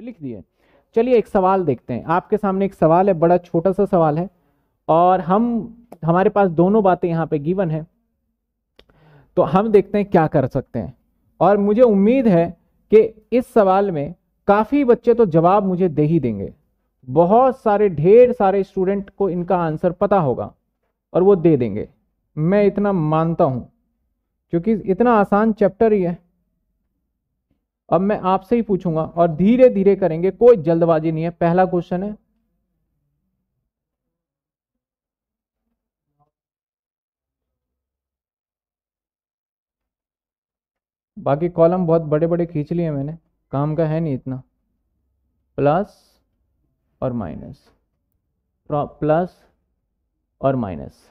पे लिख दिए चलिए एक सवाल देखते हैं आपके सामने एक सवाल है बड़ा छोटा सा सवाल है और हम हमारे पास दोनों बातें यहाँ पे गिवन है तो हम देखते हैं क्या कर सकते हैं और मुझे उम्मीद है कि इस सवाल में काफ़ी बच्चे तो जवाब मुझे दे ही देंगे बहुत सारे ढेर सारे स्टूडेंट को इनका आंसर पता होगा और वो दे देंगे मैं इतना मानता हूँ क्योंकि इतना आसान चैप्टर ही है अब मैं आपसे ही पूछूंगा और धीरे धीरे करेंगे कोई जल्दबाजी नहीं है पहला क्वेश्चन है बाकी कॉलम बहुत बड़े बड़े खींच लिए मैंने काम का है नहीं इतना प्लस और माइनस प्लस और माइनस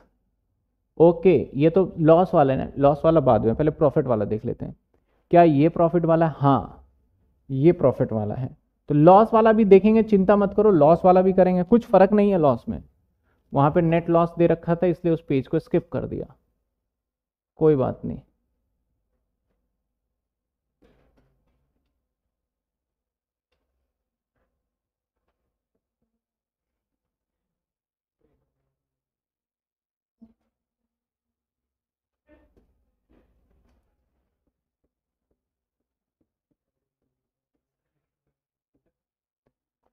ओके ये तो लॉस वाला है ना लॉस वाला बाद में पहले प्रॉफिट वाला देख लेते हैं क्या ये प्रॉफिट वाला है हाँ ये प्रॉफिट वाला है तो लॉस वाला भी देखेंगे चिंता मत करो लॉस वाला भी करेंगे कुछ फर्क नहीं है लॉस में वहाँ पे नेट लॉस दे रखा था इसलिए उस पेज को स्किप कर दिया कोई बात नहीं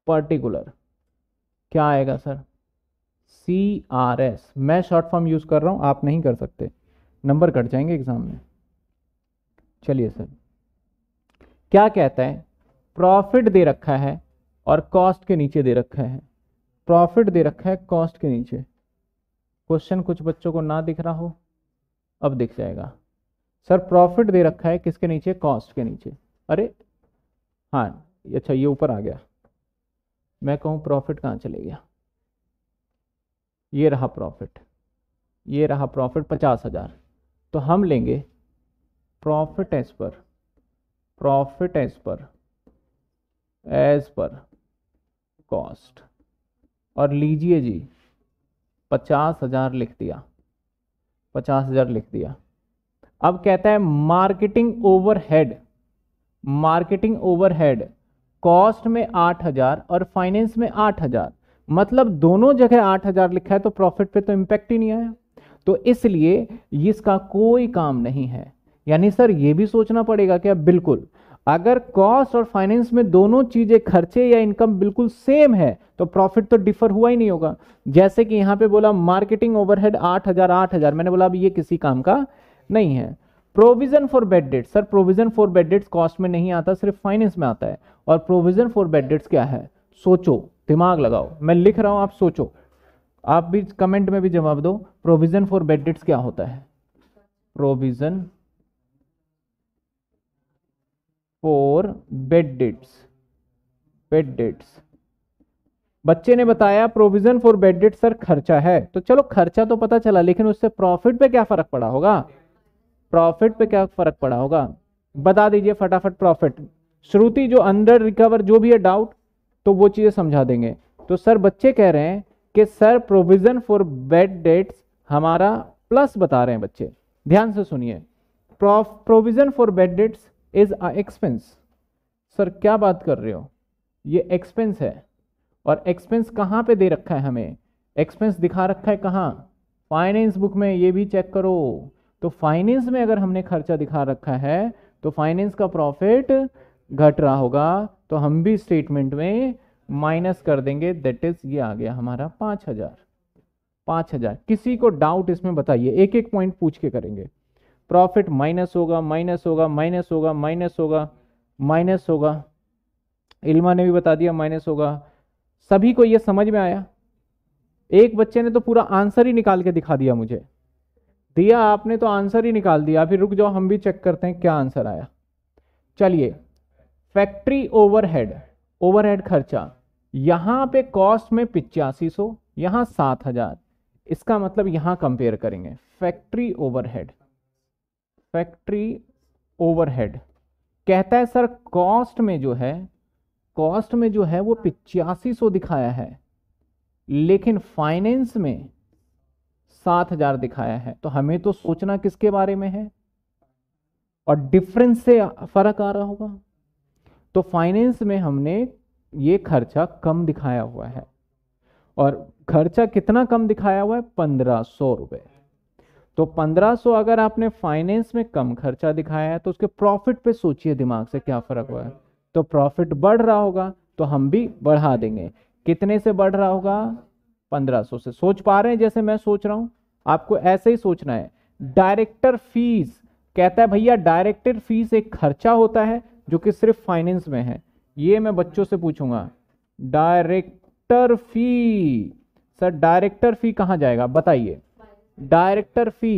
पर्टिकुलर क्या आएगा सर सी आर एस मैं शॉर्ट फॉर्म यूज़ कर रहा हूँ आप नहीं कर सकते नंबर कट जाएंगे एग्ज़ाम में चलिए सर क्या कहता है प्रॉफिट दे रखा है और कॉस्ट के नीचे दे रखा है प्रॉफिट दे रखा है कॉस्ट के नीचे क्वेश्चन कुछ बच्चों को ना दिख रहा हो अब दिख जाएगा सर प्रॉफिट दे रखा है किसके नीचे कॉस्ट के नीचे अरे हाँ अच्छा ये ऊपर आ गया मैं कहूँ प्रॉफिट कहाँ चले गया ये रहा प्रॉफिट ये रहा प्रॉफिट पचास हज़ार तो हम लेंगे profit as per profit as per as per cost और लीजिए जी पचास हज़ार लिख दिया पचास हज़ार लिख दिया अब कहता है marketing overhead marketing overhead cost में आठ हजार और फाइनेंस में आठ हजार मतलब दोनों जगह आठ हजार लिखा है तो प्रॉफिट पे तो इम्पैक्ट ही नहीं आया तो इसलिए इसका कोई काम नहीं है यानी सर ये भी सोचना पड़ेगा क्या बिल्कुल अगर कॉस्ट और फाइनेंस में दोनों चीजें खर्चे या इनकम बिल्कुल सेम है तो प्रॉफिट तो डिफर हुआ ही नहीं होगा जैसे कि यहां पे बोला मार्केटिंग ओवरहेड आठ हजार आठ हजार मैंने बोला अब ये किसी काम का नहीं है provision for bad debts sir provision for bad debts cost में नहीं आता सिर्फ फाइनेंस में आता है और प्रोविजन फॉर बेड डेट्स क्या है सोचो दिमाग लगाओ मैं लिख रहा हूं आप सोचो आप भी कमेंट में भी जवाब दो प्रोविजन फॉर बेड डेट्स क्या होता है provision for bad debts bad debts बच्चे ने बताया provision for bad debts sir खर्चा है तो चलो खर्चा तो पता चला लेकिन उससे प्रॉफिट पे क्या फर्क पड़ा होगा प्रॉफिट पे क्या फ़र्क पड़ा होगा बता दीजिए फटाफट प्रॉफिट श्रुति जो अंडर रिकवर जो भी है डाउट तो वो चीज़ें समझा देंगे तो सर बच्चे कह रहे हैं कि sir provision for bad debts हमारा प्लस बता रहे हैं बच्चे ध्यान से सुनिए provision for bad debts is a expense sir क्या बात कर रहे हो ये एक्सपेंस है और एक्सपेंस कहाँ पे दे रखा है हमें एक्सपेंस दिखा रखा है कहाँ फाइनेंस बुक में ये भी चेक करो तो फाइनेंस में अगर हमने खर्चा दिखा रखा है तो फाइनेंस का प्रॉफिट घट रहा होगा तो हम भी स्टेटमेंट में माइनस कर देंगे दैट इज ये आ गया हमारा पांच हजार पांच हजार किसी को डाउट इसमें बताइए एक एक पॉइंट पूछ के करेंगे प्रॉफिट माइनस होगा माइनस होगा माइनस होगा माइनस होगा माइनस होगा इल्मा ने भी बता दिया माइनस होगा सभी को यह समझ में आया एक बच्चे ने तो पूरा आंसर ही निकाल के दिखा दिया मुझे दिया आपने तो आंसर ही निकाल दिया फिर रुक जाओ हम भी चेक करते हैं क्या आंसर आया चलिए फैक्ट्री ओवरहेड ओवरहेड खर्चा यहां पे कॉस्ट में पिचासी सौ यहां सात हजार इसका मतलब यहां कंपेयर करेंगे फैक्ट्री ओवरहेड फैक्ट्री ओवरहेड कहता है सर कॉस्ट में जो है कॉस्ट में जो है वो पिचासी सौ दिखाया है लेकिन फाइनेंस में सात हजार दिखाया है तो हमें तो सोचना किसके बारे में है और डिफरेंस से फर्क आ रहा होगा तो फाइनेंस में हमने ये खर्चा कम दिखाया हुआ है और खर्चा कितना कम दिखाया हुआ है पंद्रह सौ रुपये तो पंद्रह सौ अगर आपने फाइनेंस में कम खर्चा दिखाया है तो उसके प्रॉफिट पे सोचिए दिमाग से क्या फर्क हुआ है तो प्रॉफिट बढ़ रहा होगा तो हम भी बढ़ा देंगे कितने से बढ़ रहा होगा 1500 से सोच पा रहे हैं जैसे मैं सोच रहा हूं आपको ऐसे ही सोचना है डायरेक्टर फीस कहता है भैया डायरेक्टर फीस एक खर्चा होता है जो कि सिर्फ फाइनेंस में है ये मैं बच्चों से पूछूंगा director fee sir director fee कहाँ जाएगा बताइए डायरेक्टर फी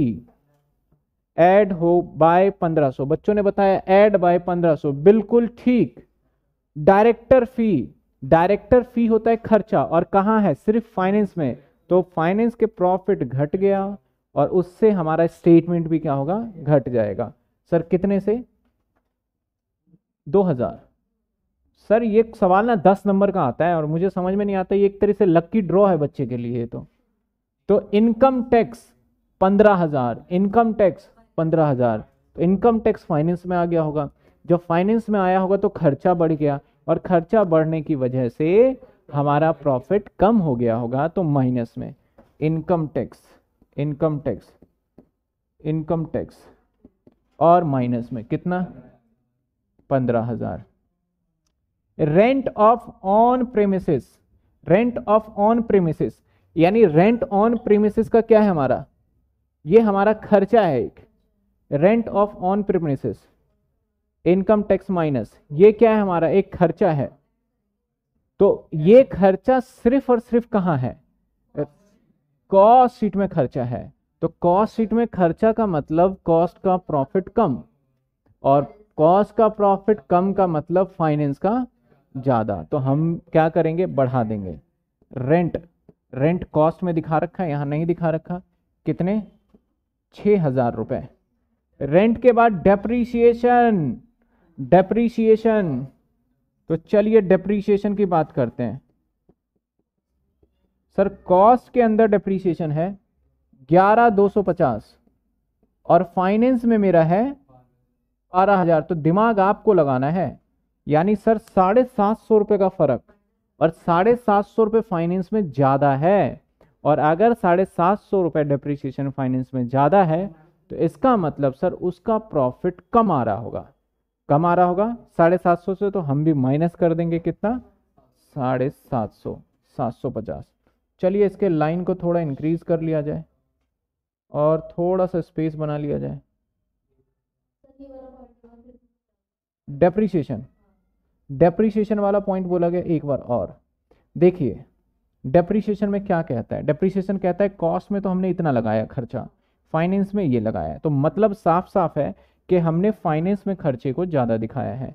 एड हो बाय 1500 बच्चों ने बताया एड बाय 1500 बिल्कुल ठीक डायरेक्टर फी डायरेक्टर फी होता है खर्चा और कहाँ है सिर्फ फाइनेंस में तो फाइनेंस के प्रॉफिट घट गया और उससे हमारा स्टेटमेंट भी क्या होगा घट जाएगा सर कितने से 2000 सर ये सवाल ना 10 नंबर का आता है और मुझे समझ में नहीं आता ये एक तरह से लक्की ड्रॉ है बच्चे के लिए तो तो इनकम टैक्स पंद्रह हजार इनकम टैक्स पंद्रह हजार तो इनकम टैक्स फाइनेंस में आ गया होगा जब फाइनेंस में आया होगा तो खर्चा बढ़ गया और खर्चा बढ़ने की वजह से हमारा प्रॉफिट कम हो गया होगा तो माइनस में income tax income tax income tax और माइनस में कितना पंद्रह हजार rent of on premises rent of on premises यानी रेंट ऑन प्रेमिसेस का क्या है हमारा ये हमारा खर्चा है एक rent of on premises income tax minus ये क्या है हमारा एक खर्चा है तो ये खर्चा सिर्फ और सिर्फ कहाँ है कॉस्ट सीट में खर्चा है तो कॉस्ट सीट में खर्चा का मतलब कॉस्ट का प्रॉफिट कम और कॉस्ट का प्रॉफिट कम का मतलब फाइनेंस का ज़्यादा तो हम क्या करेंगे बढ़ा देंगे रेंट रेंट कॉस्ट में दिखा रखा है यहां नहीं दिखा रखा कितने छ हज़ार रुपये रेंट के बाद डेप्रीशिएशन डेप्रीसिएशन तो चलिए डेप्रीसिएशन की बात करते हैं सर कॉस्ट के अंदर डेप्रीसिएशन है ग्यारह दो सौ पचास और फाइनेंस में मेरा है बारह हजार तो दिमाग आपको लगाना है यानी सर साढ़े सात सौ रुपये का फर्क और साढ़े सात सौ रुपये फाइनेंस में ज़्यादा है और अगर साढ़े सात सौ रुपये डिप्रिसिएशन फाइनेंस में ज़्यादा है तो इसका मतलब सर उसका प्रॉफिट कम आ रहा होगा कम आ रहा होगा साढ़े सात सौ से तो हम भी माइनस कर देंगे कितना साढ़े सात सौ सात सौ पचास चलिए इसके लाइन को थोड़ा इंक्रीज कर लिया जाए और थोड़ा सा स्पेस बना लिया जाए डेप्रीशिएशन डेप्रीशिएशन वाला पॉइंट बोला गया एक बार और देखिए डेप्रीशिएशन में क्या कहता है डेप्रीशिएशन कहता है कॉस्ट में तो हमने इतना लगाया खर्चा फाइनेंस में ये लगाया तो मतलब साफ साफ है कि हमने फाइनेंस में खर्चे को ज़्यादा दिखाया है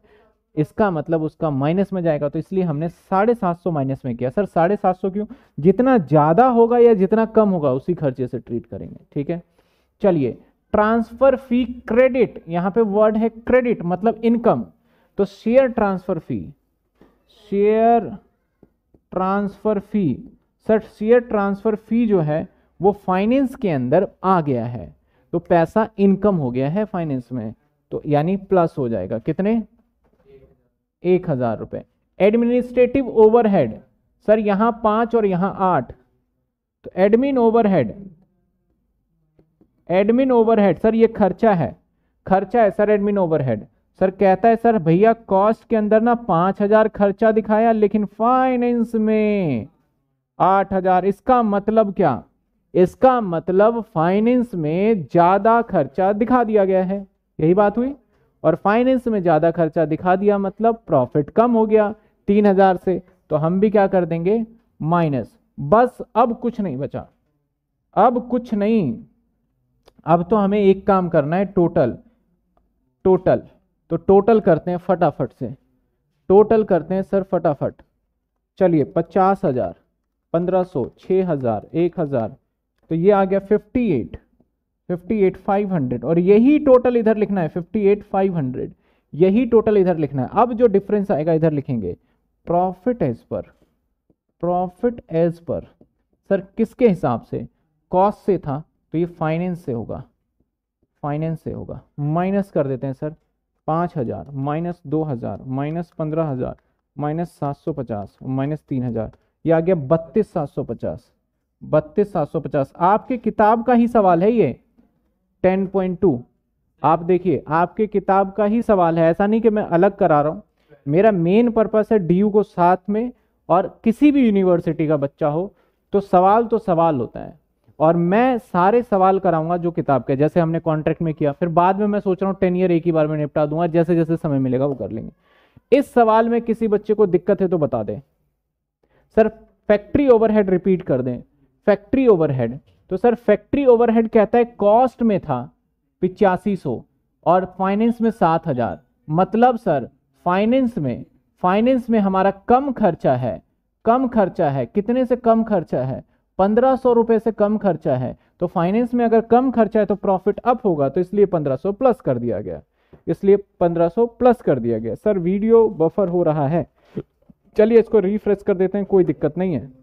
इसका मतलब उसका माइनस में जाएगा तो इसलिए हमने साढ़े सात सौ माइनस में किया सर साढ़े सात सौ क्यों जितना ज़्यादा होगा या जितना कम होगा उसी खर्चे से ट्रीट करेंगे ठीक है चलिए ट्रांसफर फी क्रेडिट यहाँ पे वर्ड है क्रेडिट मतलब इनकम तो share transfer fee share transfer fee sir share transfer fee जो है वो फाइनेंस के अंदर आ गया है तो पैसा इनकम हो गया है फाइनेंस में तो यानी प्लस हो जाएगा कितने एक हजार रुपए एडमिनिस्ट्रेटिव ओवरहेड सर यहां पांच और यहां आठ तो admin overhead admin overhead sir ये खर्चा है खर्चा है सर एडमिन ओवरहेड सर कहता है सर भैया कॉस्ट के अंदर ना पांच हजार खर्चा दिखाया लेकिन फाइनेंस में आठ हजार इसका मतलब क्या इसका मतलब फाइनेंस में ज्यादा खर्चा दिखा दिया गया है यही बात हुई और फाइनेंस में ज्यादा खर्चा दिखा दिया मतलब प्रॉफिट कम हो गया तीन हजार से तो हम भी क्या कर देंगे माइनस बस अब कुछ नहीं बचा अब कुछ नहीं अब तो हमें एक काम करना है टोटल टोटल तो टोटल करते हैं फटाफट से टोटल करते हैं सर फटाफट चलिए पचास हजार पंद्रह सौ छह हजार एक हजार तो ये आ गया 58 58 500 और यही टोटल इधर लिखना है 58 500 यही टोटल इधर लिखना है अब जो डिफरेंस आएगा इधर लिखेंगे profit as per profit as per sir किसके हिसाब से कॉस्ट से था तो ये फाइनेंस से होगा फाइनेंस से होगा माइनस कर देते हैं सर पाँच हज़ार माइनस दो हज़ार माइनस पंद्रह हज़ार माइनस सात सौ पचास माइनस तीन हज़ार ये आ गया बत्तीस सात सौ पचास बत्तीस सात सौ पचास आपके किताब का ही सवाल है ये टेन पॉइंट टू आप देखिए आपके किताब का ही सवाल है ऐसा नहीं कि मैं अलग करा रहा हूँ मेरा मेन पर्पस है डी को साथ में और किसी भी यूनिवर्सिटी का बच्चा हो तो सवाल तो सवाल होता है और मैं सारे सवाल कराऊंगा जो किताब के जैसे हमने कॉन्ट्रैक्ट में किया फिर बाद में मैं सोच रहा हूँ टेन ईयर एक ही बार में निपटा दूंगा जैसे जैसे समय मिलेगा वो कर लेंगे इस सवाल में किसी बच्चे को दिक्कत है तो बता दें सर फैक्ट्री ओवरहेड रिपीट कर दें फैक्ट्री ओवरहेड तो सर फैक्ट्री ओवरहेड कहता है कॉस्ट में था पिचासी सौ और फाइनेंस में सात हजार मतलब सर फाइनेंस में फाइनेंस में हमारा कम खर्चा है कम खर्चा है कितने से कम खर्चा है पंद्रह सौ रुपये से कम खर्चा है तो फाइनेंस में अगर कम खर्चा है तो प्रॉफिट अप होगा तो इसलिए पंद्रह सौ प्लस कर दिया गया इसलिए पंद्रह सौ प्लस कर दिया गया सर वीडियो बफर हो रहा है चलिए इसको रिफ्रेश कर देते हैं कोई दिक्कत नहीं है